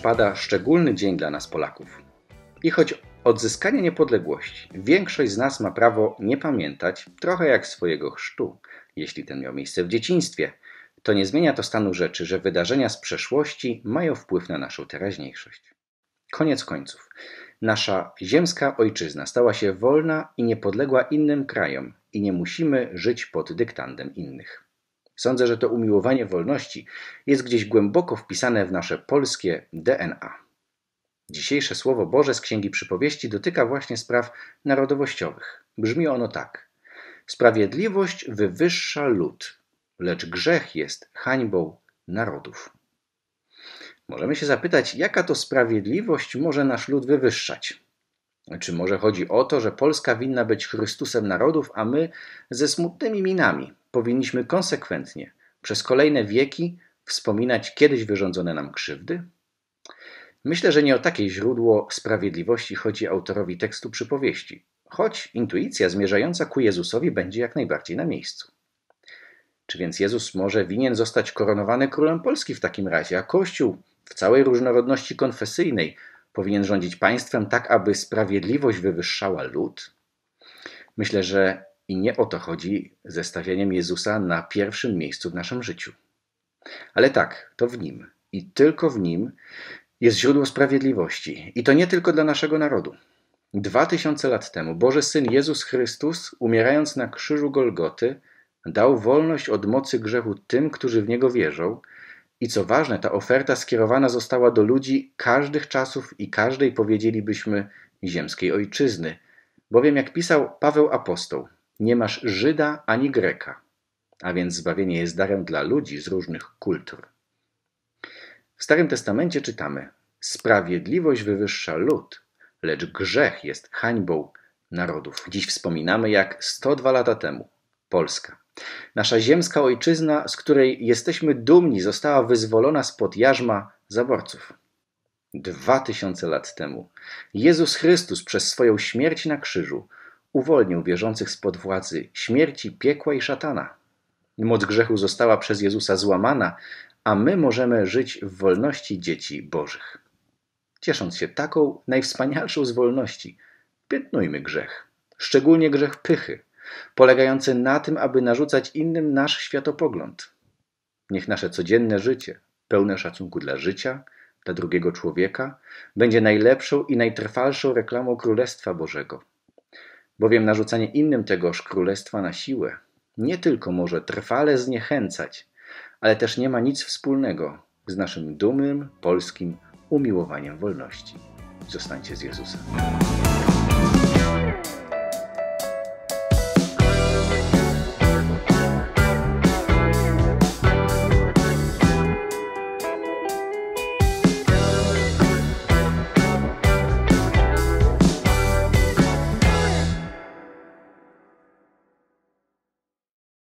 przypada szczególny dzień dla nas Polaków. I choć odzyskanie niepodległości większość z nas ma prawo nie pamiętać, trochę jak swojego chrztu, jeśli ten miał miejsce w dzieciństwie, to nie zmienia to stanu rzeczy, że wydarzenia z przeszłości mają wpływ na naszą teraźniejszość. Koniec końców, nasza ziemska ojczyzna stała się wolna i niepodległa innym krajom i nie musimy żyć pod dyktandem innych. Sądzę, że to umiłowanie wolności jest gdzieś głęboko wpisane w nasze polskie DNA. Dzisiejsze słowo Boże z Księgi Przypowieści dotyka właśnie spraw narodowościowych. Brzmi ono tak: Sprawiedliwość wywyższa lud, lecz grzech jest hańbą narodów. Możemy się zapytać, jaka to sprawiedliwość może nasz lud wywyższać? Czy może chodzi o to, że Polska winna być Chrystusem narodów, a my ze smutnymi minami powinniśmy konsekwentnie przez kolejne wieki wspominać kiedyś wyrządzone nam krzywdy? Myślę, że nie o takie źródło sprawiedliwości chodzi autorowi tekstu przypowieści, choć intuicja zmierzająca ku Jezusowi będzie jak najbardziej na miejscu. Czy więc Jezus może winien zostać koronowany królem Polski w takim razie, a Kościół w całej różnorodności konfesyjnej powinien rządzić państwem tak, aby sprawiedliwość wywyższała lud? Myślę, że i nie o to chodzi ze stawianiem Jezusa na pierwszym miejscu w naszym życiu. Ale tak, to w Nim i tylko w Nim jest źródło sprawiedliwości. I to nie tylko dla naszego narodu. Dwa tysiące lat temu Boży Syn Jezus Chrystus, umierając na krzyżu Golgoty, dał wolność od mocy grzechu tym, którzy w Niego wierzą. I co ważne, ta oferta skierowana została do ludzi każdych czasów i każdej, powiedzielibyśmy, ziemskiej ojczyzny. Bowiem, jak pisał Paweł Apostoł, nie masz Żyda ani Greka, a więc zbawienie jest darem dla ludzi z różnych kultur. W Starym Testamencie czytamy: Sprawiedliwość wywyższa lud, lecz grzech jest hańbą narodów. Dziś wspominamy, jak 102 lata temu Polska, nasza ziemska ojczyzna, z której jesteśmy dumni, została wyzwolona spod jarzma zaborców. Dwa tysiące lat temu Jezus Chrystus przez swoją śmierć na krzyżu uwolnił wierzących spod władzy śmierci, piekła i szatana. Moc grzechu została przez Jezusa złamana, a my możemy żyć w wolności dzieci Bożych. Ciesząc się taką najwspanialszą z wolności, piętnujmy grzech, szczególnie grzech pychy, polegający na tym, aby narzucać innym nasz światopogląd. Niech nasze codzienne życie, pełne szacunku dla życia, dla drugiego człowieka, będzie najlepszą i najtrwalszą reklamą Królestwa Bożego – bowiem narzucanie innym tegoż królestwa na siłę nie tylko może trwale zniechęcać, ale też nie ma nic wspólnego z naszym dumnym polskim umiłowaniem wolności. Zostańcie z Jezusem.